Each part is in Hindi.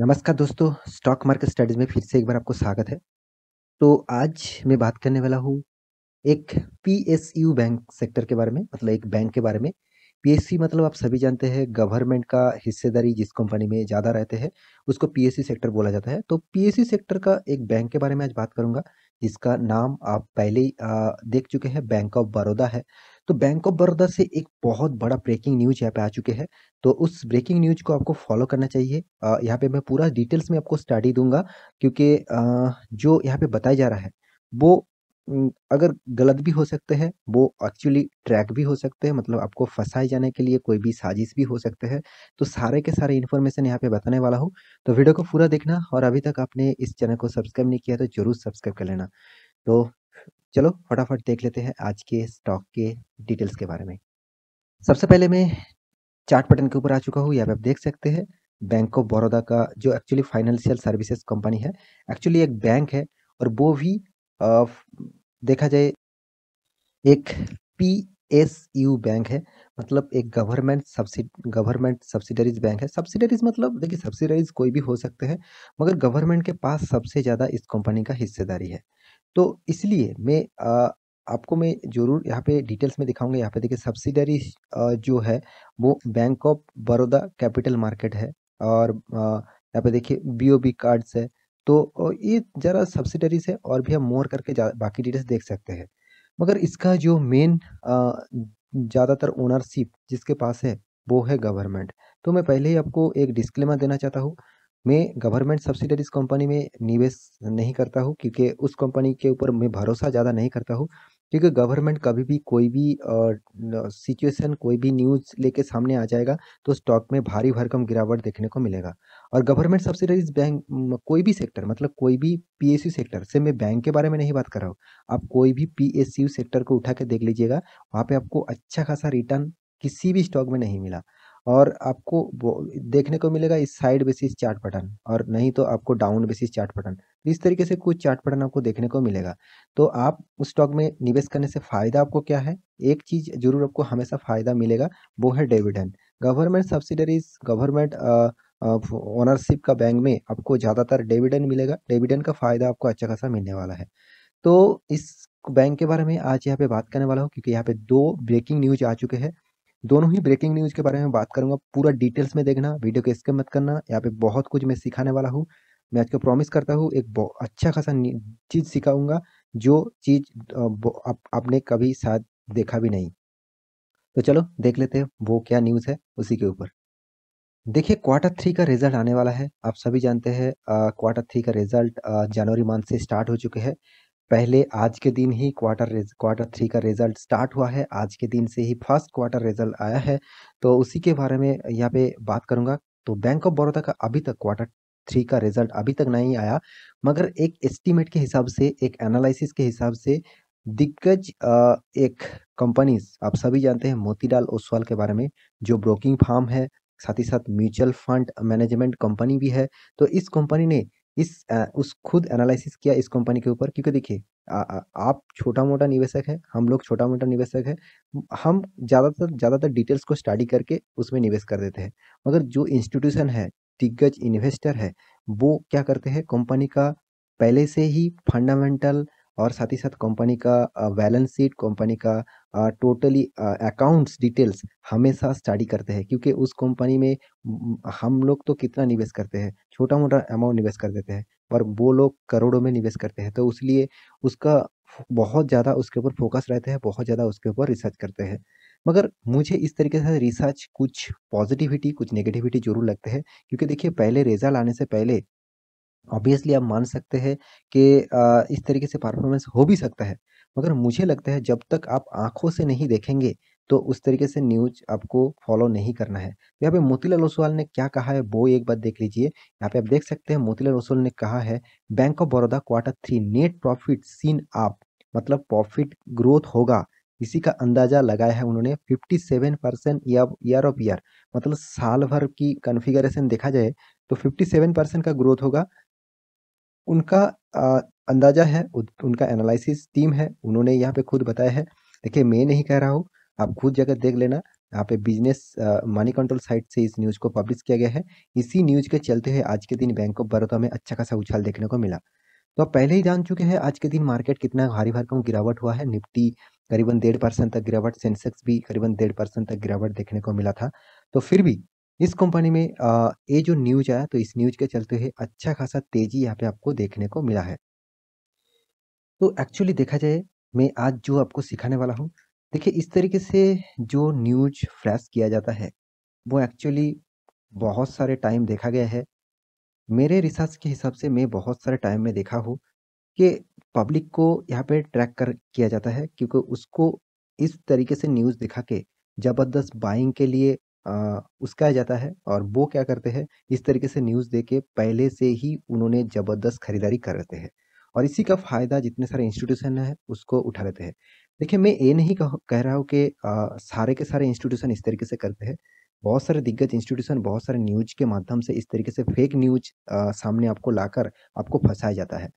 नमस्कार दोस्तों स्टॉक मार्केट स्टडीज़ में फिर से एक बार आपको स्वागत है तो आज मैं बात करने वाला हूँ एक पीएसयू बैंक सेक्टर के बारे में मतलब एक बैंक के बारे में पीएसयू मतलब आप सभी जानते हैं गवर्नमेंट का हिस्सेदारी जिस कंपनी में ज़्यादा रहते हैं उसको पीएसयू सेक्टर बोला जाता है तो पीएसयू सेक्टर का एक बैंक के बारे में आज बात करूँगा जिसका नाम आप पहले ही देख चुके हैं बैंक ऑफ बड़ौदा है तो बैंक ऑफ बड़ौदा से एक बहुत बड़ा ब्रेकिंग न्यूज यहाँ पे आ चुके हैं तो उस ब्रेकिंग न्यूज को आपको फॉलो करना चाहिए यहाँ पे मैं पूरा डिटेल्स में आपको स्टडी दूंगा क्योंकि जो यहाँ पे बताया जा रहा है वो अगर गलत भी हो सकते हैं वो एक्चुअली ट्रैक भी हो सकते हैं मतलब आपको फंसाए जाने के लिए कोई भी साजिश भी हो सकते हैं तो सारे के सारे इन्फॉर्मेशन यहाँ पे बताने वाला हूँ तो वीडियो को पूरा देखना और अभी तक आपने इस चैनल को सब्सक्राइब नहीं किया तो जरूर सब्सक्राइब कर लेना तो चलो फटाफट देख लेते हैं आज के स्टॉक के डिटेल्स के बारे में सबसे पहले मैं चार्ट पैटर्न के ऊपर आ चुका हूँ यहाँ पे आप देख सकते हैं बैंक ऑफ बड़ौदा का जो एक्चुअली फाइनेंशियल सर्विसेज कंपनी है एक्चुअली एक बैंक है और वो भी आ, देखा जाए एक पी एस यू बैंक है मतलब एक government subsid government subsidiaries bank है सब्सिडरीज मतलब देखिए सब्सिडरीज कोई भी हो सकते हैं मगर गवर्नमेंट के पास सबसे ज़्यादा इस कंपनी का हिस्सेदारी है तो इसलिए मैं आपको मैं जरूर यहाँ पे डिटेल्स में दिखाऊंगा यहाँ पे देखिए सब्सिडरी जो है वो bank of Baroda capital market है और यहाँ पे देखिए बीओबी कार्ड्स है तो ये ज़रा सब्सिडरीज है और भी हम मोर करके बाकी डिटेल्स देख सकते हैं मगर इसका जो मेन ज़्यादातर ओनरशिप जिसके पास है वो है गवर्नमेंट तो मैं पहले ही आपको एक डिस्क्लेमर देना चाहता हूँ मैं गवर्नमेंट सब्सिडरीज कंपनी में निवेश नहीं करता हूँ क्योंकि उस कंपनी के ऊपर मैं भरोसा ज़्यादा नहीं करता हूँ क्योंकि गवर्नमेंट कभी भी कोई भी सिचुएशन कोई भी न्यूज़ लेके सामने आ जाएगा तो स्टॉक में भारी भरकम गिरावट देखने को मिलेगा और गवर्नमेंट सब्सिडरीज बैंक कोई भी सेक्टर मतलब कोई भी यू सेक्टर से मैं बैंक के बारे में नहीं बात कर रहा हूँ आप कोई भी यू सेक्टर को उठा के देख लीजिएगा वहाँ पर आपको अच्छा खासा रिटर्न किसी भी स्टॉक में नहीं मिला और आपको देखने को मिलेगा इस साइड बेसिस चार्ट पैटर्न और नहीं तो आपको डाउन बेसिस चार्ट पैटर्न इस तरीके से कुछ चार्ट पैटर्न आपको देखने को मिलेगा तो आप उस स्टॉक में निवेश करने से फ़ायदा आपको क्या है एक चीज़ जरूर आपको हमेशा फ़ायदा मिलेगा वो है dividend government subsidiaries government ownership का बैंक में आपको ज़्यादातर डिविडेंड मिलेगा डिविडेंड का फ़ायदा आपको अच्छा खासा मिलने वाला है तो इस बैंक के बारे में आज यहाँ पे बात करने वाला हूँ क्योंकि यहाँ पे दो ब्रेकिंग न्यूज आ चुके हैं दोनों ही ब्रेकिंग न्यूज के बारे में बात करूंगा पूरा डिटेल्स में देखना वीडियो को स्किप मत करना यहाँ पे बहुत कुछ मैं सिखाने वाला हूँ मैं आज को प्रॉमिस करता हूँ एक अच्छा खासा चीज़ सिखाऊंगा जो चीज़ आपने कभी शायद देखा भी नहीं तो चलो देख लेते हैं वो क्या न्यूज़ है उसी के ऊपर देखिए क्वार्टर थ्री का रिजल्ट आने वाला है आप सभी जानते हैं क्वार्टर थ्री का रिजल्ट जनवरी मंथ से स्टार्ट हो चुके हैं पहले आज के दिन ही क्वार्टर क्वार्टर थ्री का रिजल्ट स्टार्ट हुआ है आज के दिन से ही फर्स्ट क्वार्टर रिजल्ट आया है तो उसी के बारे में यहाँ पे बात करूँगा तो बैंक ऑफ बड़ौदा का अभी तक क्वार्टर थ्री का रिजल्ट अभी तक नहीं आया मगर एक एस्टीमेट के हिसाब से एक एनालिसिस के हिसाब से दिग्गज एक कंपनीज आप सभी जानते हैं मोतीलाल ओसवाल के बारे में जो ब्रोकिंग फार्म है साथ ही साथ म्यूचुअल फंड मैनेजमेंट कंपनी भी है तो इस कंपनी ने इस आ, उस खुद एनालिसिस किया इस कंपनी के ऊपर क्योंकि देखिए आप छोटा मोटा निवेशक है हम लोग छोटा मोटा निवेशक है हम ज़्यादातर ज़्यादातर डिटेल्स को स्टडी करके उसमें निवेश कर देते हैं मगर जो इंस्टीट्यूशन है दिग्गज इन्वेस्टर है वो क्या करते हैं कंपनी का पहले से ही फंडामेंटल और साथ ही साथ कंपनी का बैलेंस शीट कंपनी का टोटली अकाउंट्स डिटेल्स हमेशा स्टडी करते हैं क्योंकि उस कंपनी में हम लोग तो कितना निवेश करते हैं छोटा मोटा अमाउंट निवेश कर देते हैं पर वो लोग करोड़ों में निवेश करते हैं तो इसलिए उसका बहुत ज़्यादा उसके ऊपर फोकस रहते हैं बहुत ज़्यादा उसके ऊपर रिसर्च करते हैं मगर मुझे इस तरीके से रिसर्च कुछ पॉजिटिविटी कुछ नेगेटिविटी जरूर लगते हैं क्योंकि देखिए पहले रिजल्ट आने से पहले ऑब्वियसली आप मान सकते हैं कि इस तरीके से परफॉर्मेंस हो भी सकता है मगर मुझे लगता है जब तक आप आंखों से नहीं देखेंगे तो उस तरीके से न्यूज आपको फॉलो नहीं करना है तो यहाँ पे मोतीलाल ओसवाल ने क्या कहा है वो एक बार देख लीजिए यहाँ पे आप देख सकते हैं मोतीलाल ओसवाल ने कहा है bank of Baroda quarter three net profit seen आप मतलब प्रॉफिट ग्रोथ होगा इसी का अंदाजा लगाया है उन्होंने 57 परसेंट ईयर ऑफ ईयर मतलब साल भर की कन्फिगरेशन देखा जाए तो 57 परसेंट का ग्रोथ होगा उनका आ, अंदाजा है उनका एनालिसिस टीम है उन्होंने यहाँ पे खुद बताया है देखिए मैं नहीं कह रहा हूँ आप खुद जगह देख लेना यहाँ पे बिजनेस मनी कंट्रोल साइट से इस न्यूज़ को पब्लिश किया गया है इसी न्यूज़ के चलते हुए आज के दिन बैंक ऑफ बड़ौदा में अच्छा खासा उछाल देखने को मिला तो आप पहले ही जान चुके हैं आज के दिन मार्केट कितना भारी भरकम गिरावट हुआ है निफ्टी करीबन डेढ़ परसेंट तक गिरावट सेंसेक्स भी करीबन डेढ़ परसेंट तक गिरावट देखने को मिला था तो फिर भी इस कंपनी में ये जो न्यूज आया तो इस न्यूज के चलते हुए अच्छा खासा तेजी यहाँ पे आपको देखने को मिला है तो एक्चुअली देखा जाए मैं आज जो आपको सिखाने वाला हूँ देखिए इस तरीके से जो न्यूज फ्लैश किया जाता है वो एक्चुअली बहुत सारे टाइम देखा गया है मेरे रिसर्च के हिसाब से मैं बहुत सारे टाइम में देखा हूँ कि पब्लिक को यहाँ पे ट्रैक कर किया जाता है क्योंकि उसको इस तरीके से न्यूज़ दिखा के ज़बरदस्त बाइंग के लिए उसकाया जाता है और वो क्या करते हैं इस तरीके से न्यूज़ दे के पहले से ही उन्होंने ज़बरदस्त खरीदारी कर लेते हैं और इसी का फ़ायदा जितने सारे इंस्टीट्यूशन है उसको उठा लेते हैं देखिए मैं ये नहीं कह, कह रहा हूँ कि सारे के सारे इंस्टीट्यूशन इस तरीके से करते हैं बहुत सारे दिग्गज इंस्टीट्यूशन बहुत सारे न्यूज के माध्यम से इस तरीके से फेक न्यूज आ, सामने आपको लाकर आपको फंसाया जाता है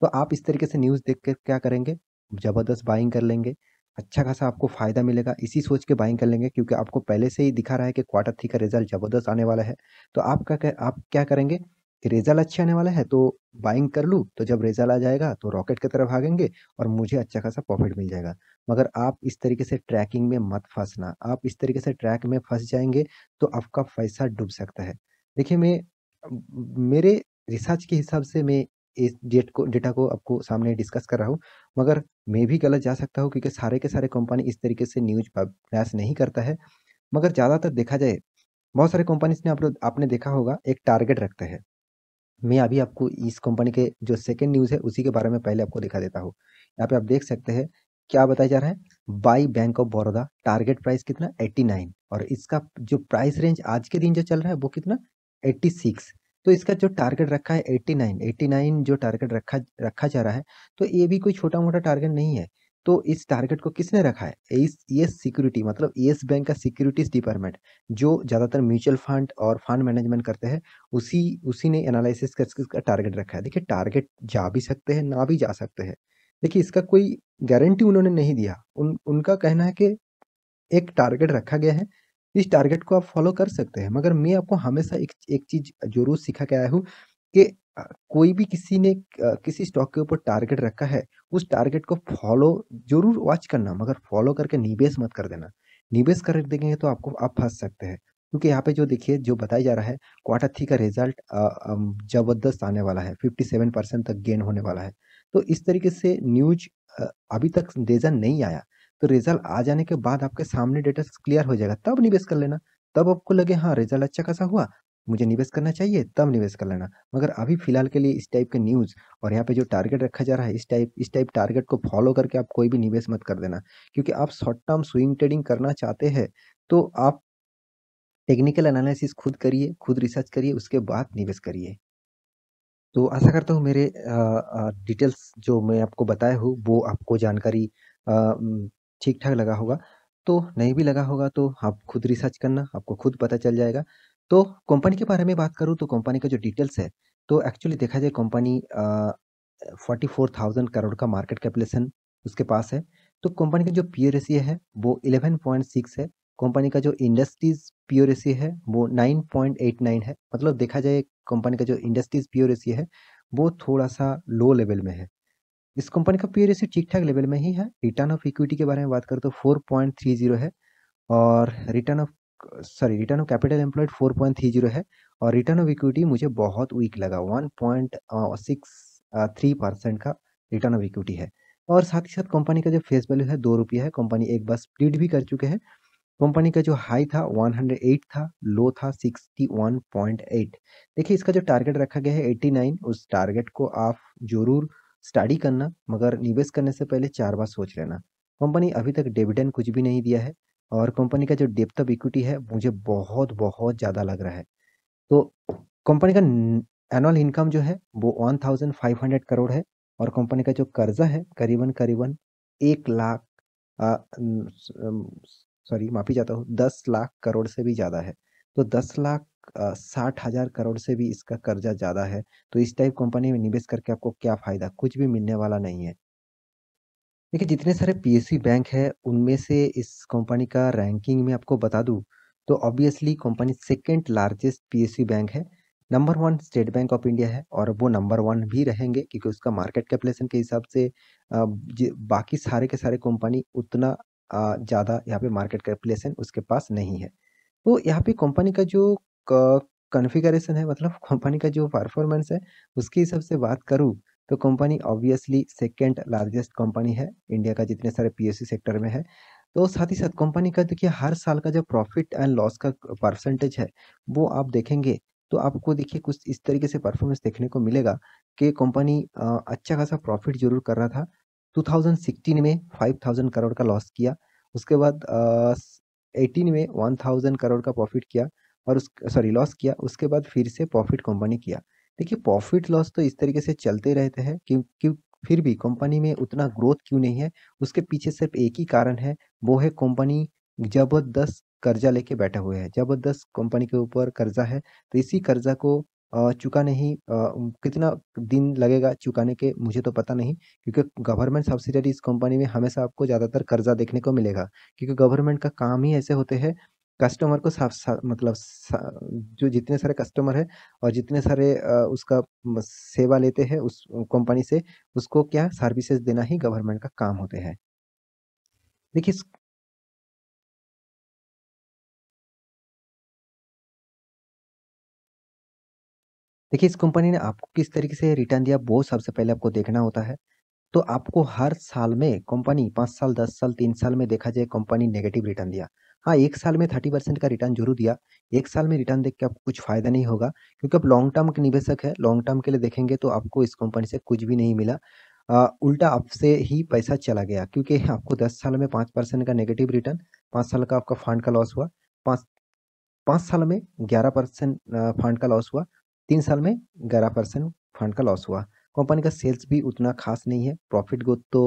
तो आप इस तरीके से न्यूज़ देख कर क्या करेंगे ज़बरदस्त बाइंग कर लेंगे अच्छा खासा आपको फ़ायदा मिलेगा इसी सोच के बाइंग कर लेंगे क्योंकि आपको पहले से ही दिखा रहा है कि क्वार्टर थ्री का रिजल्ट ज़बरदस्त आने वाला है तो आप क्या आप क्या करेंगे कि रिजल्ट अच्छे आने वाला है तो बाइंग कर लूँ तो जब रिजल्ट आ जाएगा तो रॉकेट की तरफ भागेंगे और मुझे अच्छा खासा प्रॉफिट मिल जाएगा मगर आप इस तरीके से ट्रैकिंग में मत फंसना आप इस तरीके से ट्रैक में फंस जाएंगे तो आपका पैसा डूब सकता है देखिए मैं मेरे रिसर्च के हिसाब से मैं इस डेट को डेटा को आपको सामने डिस्कस कर रहा हूँ मगर मैं भी गलत जा सकता हूँ क्योंकि सारे के सारे कंपनी इस तरीके से न्यूज प्रयास नहीं करता है मगर ज़्यादातर देखा जाए बहुत सारे कंपनीज ने आप लोग आपने देखा होगा एक टारगेट रखते हैं मैं अभी आपको इस कंपनी के जो सेकेंड न्यूज़ है उसी के बारे में पहले आपको दिखा देता हूँ यहाँ पे आप देख सकते हैं क्या बताया जा रहा है buy bank of Baroda target price कितना 89 और इसका जो प्राइस रेंज आज के दिन जो चल रहा है वो कितना 86 तो इसका जो टारगेट रखा है 89 89 जो टारगेट रखा रखा जा रहा है तो ये भी कोई छोटा मोटा टारगेट नहीं है तो इस टारगेट को किसने रखा है येस सिक्योरिटी मतलब येस बैंक का सिक्योरिटीज डिपार्टमेंट जो ज़्यादातर म्यूचुअल फंड और फंड मैनेजमेंट करते हैं उसी उसी ने एनालिसिस कर इसका टारगेट रखा है देखिए टारगेट जा भी सकते हैं ना भी जा सकते हैं देखिए इसका कोई गारंटी उन्होंने नहीं दिया उन उनका कहना है कि एक टारगेट रखा गया है इस टारगेट को आप फॉलो कर सकते हैं मगर मैं आपको हमेशा एक एक चीज़ जरूर सीखा के आया हूँ कि कोई भी किसी ने किसी स्टॉक के ऊपर टारगेट रखा है उस टारगेट को फॉलो जरूर वॉच करना मगर फॉलो करके निवेश मत कर देना निवेश कर देंगे तो आपको आप फंस सकते हैं क्योंकि यहाँ पे जो देखिए जो बताया जा रहा है क्वार्टर थ्री का रिजल्ट जबरदस्त आने वाला है 57 परसेंट तक गेन होने वाला है तो इस तरीके से न्यूज अभी तक रेजन नहीं आया तो रिजल्ट आ जाने के बाद आपके सामने डेटा क्लियर हो जाएगा तब निवेश कर लेना तब आपको लगे हाँ रिजल्ट अच्छा खासा हुआ मुझे निवेश करना चाहिए तब निवेश कर लेना मगर अभी फिलहाल के लिए इस टाइप के न्यूज़ और यहाँ पे जो टारगेट रखा जा रहा है इस टाइप इस टाइप टारगेट को फॉलो करके आप कोई भी निवेश मत कर देना क्योंकि आप शॉर्ट टर्म स्विंग ट्रेडिंग करना चाहते हैं तो आप टेक्निकल एनालिसिस खुद करिए खुद रिसर्च करिए उसके बाद निवेश करिए तो आशा करता हूँ मेरे डिटेल्स जो मैं आपको बताया हूँ वो आपको जानकारी ठीक ठाक लगा होगा तो नहीं भी लगा होगा तो आप खुद रिसर्च करना आपको खुद पता चल जाएगा तो कंपनी के बारे में बात करूँ तो कंपनी का जो डिटेल्स है तो एक्चुअली देखा जाए company forty four thousand crore का मार्केट कैपिटलेशन उसके पास है तो कंपनी का जो पी ओर है वो इलेवन पॉइंट सिक्स है कंपनी का जो इंडस्ट्रीज पी ओर है वो नाइन पॉइंट एट नाइन है मतलब देखा जाए कंपनी का जो इंडस्ट्रीज पी ओर है वो थोड़ा सा लो लेवल में है इस कंपनी का पी रेशियो ठीक ठाक लेवल में ही है रिटर्न ऑफ इक्विटी के बारे में बात करें तो फोर पॉइंट थ्री जीरो है और return of sorry return of capital employed four point three zero है और रिटर्न ऑफ इक्विटी मुझे बहुत वीक लगा one point six three percent का रिटर्न ऑफ इक्विटी है और साथ ही साथ कंपनी का जो फेस वैल्यू है दो रुपये है कंपनी एक बार स्प्लिट भी कर चुके हैं कंपनी का जो हाई था 108 था लो था 61.8 देखिए इसका जो टारगेट रखा गया है 89 उस टारगेट को आप जरूर स्टडी करना मगर निवेश करने से पहले चार बार सोच लेना कंपनी अभी तक डिविडेंड कुछ भी नहीं दिया है और कंपनी का जो डेप्थ ऑफ इक्विटी है मुझे बहुत बहुत ज़्यादा लग रहा है तो कंपनी का एनुअल इनकम जो है वो 1500 करोड़ है और कंपनी का जो कर्जा है करीबन करीबन एक लाख सॉरी माफ़ी चाहता हूँ दस लाख करोड़ से भी ज़्यादा है तो दस लाख साठ हज़ार करोड़ से भी इसका कर्जा ज़्यादा है तो इस टाइप कंपनी में निवेश करके आपको क्या फ़ायदा कुछ भी मिलने वाला नहीं है देखिए जितने सारे पीएसयू बैंक है उनमें से इस कंपनी का रैंकिंग में आपको बता दूँ तो obviously company second largest PSU bank है number one state bank of India है और वो नंबर वन भी रहेंगे क्योंकि उसका मार्केट कैपिटलेशन के हिसाब से बाकी सारे के सारे कंपनी उतना ज़्यादा यहाँ पे मार्केट कैपिटलेशन उसके पास नहीं है तो यहाँ पे कंपनी का जो कॉन्फ़िगरेशन है मतलब कंपनी का जो परफॉर्मेंस है उसके हिसाब से बात करूँ तो company obviously second largest company है इंडिया का जितने सारे पी सेक्टर में है तो साथ ही साथ कंपनी का देखिए हर साल का जो प्रॉफिट एंड लॉस का परसेंटेज है वो आप देखेंगे तो आपको देखिए कुछ इस तरीके से परफॉर्मेंस देखने को मिलेगा कि कंपनी अच्छा खासा प्रॉफिट जरूर कर रहा था 2016 में 5000 करोड़ का लॉस किया उसके बाद एटीन में 1000 करोड़ का प्रॉफिट किया और उस सॉरी लॉस किया उसके बाद फिर से प्रॉफिट कंपनी किया देखिए प्रॉफिट लॉस तो इस तरीके से चलते रहते हैं क्यों क्यों फिर भी कंपनी में उतना ग्रोथ क्यों नहीं है उसके पीछे सिर्फ एक ही कारण है वो है कंपनी जबरदस्त कर्जा लेके बैठा हुआ है जबरदस्त कंपनी के ऊपर कर्जा है तो इसी कर्जा को चुकाने ही कितना दिन लगेगा चुकाने के मुझे तो पता नहीं क्योंकि गवर्नमेंट सब्सिडरी इस कंपनी में हमेशा आपको ज़्यादातर कर्जा देखने को मिलेगा क्योंकि गवर्नमेंट का काम ही ऐसे होते हैं कस्टमर को साफ सा, मतलब सा, जो जितने सारे कस्टमर है और जितने सारे उसका सेवा लेते हैं उस कंपनी से उसको क्या सर्विसेज देना ही गवर्नमेंट का काम होते हैं देखिए देखिए इस कंपनी ने आपको किस तरीके से रिटर्न दिया वो सबसे पहले आपको देखना होता है तो आपको हर साल में कंपनी पाँच साल दस साल तीन साल में देखा जाए कंपनी नेगेटिव रिटर्न दिया हाँ एक साल में थर्टी परसेंट का रिटर्न जरूर दिया एक साल में रिटर्न देख के आपको कुछ फ़ायदा नहीं होगा क्योंकि आप लॉन्ग टर्म के निवेशक है लॉन्ग टर्म के लिए देखेंगे तो आपको इस कंपनी से कुछ भी नहीं मिला आ, उल्टा आपसे ही पैसा चला गया क्योंकि आपको दस साल में पाँच परसेंट का नेगेटिव रिटर्न पाँच साल का आपका फंड का लॉस हुआ पाँच पाँच साल में ग्यारह परसेंट फंड का लॉस हुआ तीन साल में ग्यारह परसेंट फंड का लॉस हुआ कंपनी का सेल्स भी उतना खास नहीं है प्रॉफिट ग्रोथ तो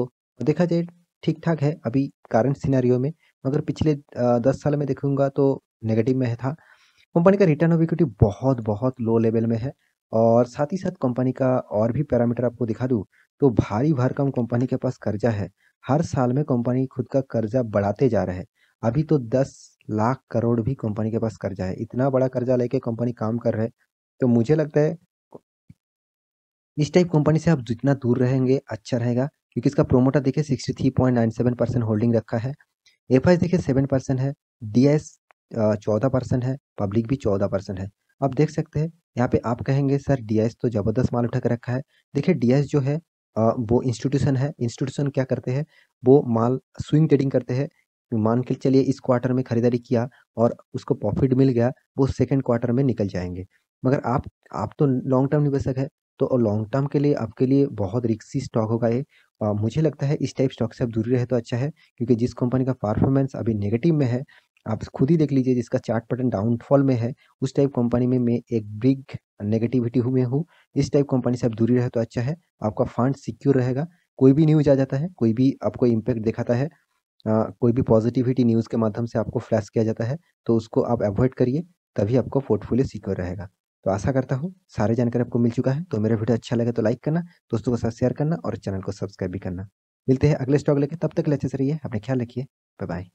देखा जाए ठीक ठाक है अभी करंट सिनेरियो में मगर पिछले दस साल में देखूंगा तो नेगेटिव में था कंपनी का रिटर्न ऑफ इक्विटी बहुत बहुत लो लेवल में है और साथ ही साथ कंपनी का और भी पैरामीटर आपको दिखा दूँ तो भारी भरकम कंपनी के पास कर्जा है हर साल में कंपनी खुद का कर्जा बढ़ाते जा रहा है अभी तो दस लाख करोड़ भी कंपनी के पास कर्जा है इतना बड़ा कर्जा लेके कंपनी काम कर रहे तो मुझे लगता है इस टाइप कंपनी से आप जितना दूर रहेंगे अच्छा रहेगा क्योंकि इसका प्रोमोटर देखिए sixty three point nine seven percent holding रखा है एफ देखिए सेवन परसेंट है डी एस चौदह परसेंट है पब्लिक भी चौदह परसेंट है अब देख सकते हैं यहाँ पे आप कहेंगे सर डी तो ज़बरदस्त माल उठा कर रखा है देखिए डी जो है आ, वो इंस्टीट्यूशन है इंस्टीट्यूशन क्या करते हैं वो माल स्विंग ट्रेडिंग करते हैं मान के चलिए इस क्वार्टर में खरीदारी किया और उसको प्रॉफिट मिल गया वो सेकेंड क्वार्टर में निकल जाएंगे मगर आप आप तो लॉन्ग टर्म निवेशक है तो लॉन्ग टर्म के लिए आपके लिए बहुत रिक्सी स्टॉक होगा ये आ, मुझे लगता है इस टाइप स्टॉक से आप दूरी रहे तो अच्छा है क्योंकि जिस कंपनी का परफॉर्मेंस अभी नेगेटिव में है आप खुद ही देख लीजिए जिसका चार्ट पैटर्न डाउनफॉल में है उस टाइप कंपनी में मैं एक बिग नेगेटिविटी हुई हूँ इस टाइप कंपनी से आप दूरी रहे तो अच्छा है आपका फंड सिक्योर रहेगा कोई भी न्यूज आ जाता है कोई भी आपको इम्पैक्ट दिखाता है आ, कोई भी पॉजिटिविटी न्यूज़ के माध्यम से आपको फ्लैश किया जाता है तो उसको आप अवॉइड करिए तभी आपका पोर्टफोलियो सिक्योर रहेगा तो आशा करता हूँ सारे जानकारी आपको मिल चुका है तो मेरा वीडियो अच्छा लगे तो लाइक करना दोस्तों के साथ शेयर करना और चैनल को सब्सक्राइब भी करना मिलते हैं अगले स्टॉक लेके तब तक ले अच्छे से रहिए अपने ख्याल रखिए बाय बाय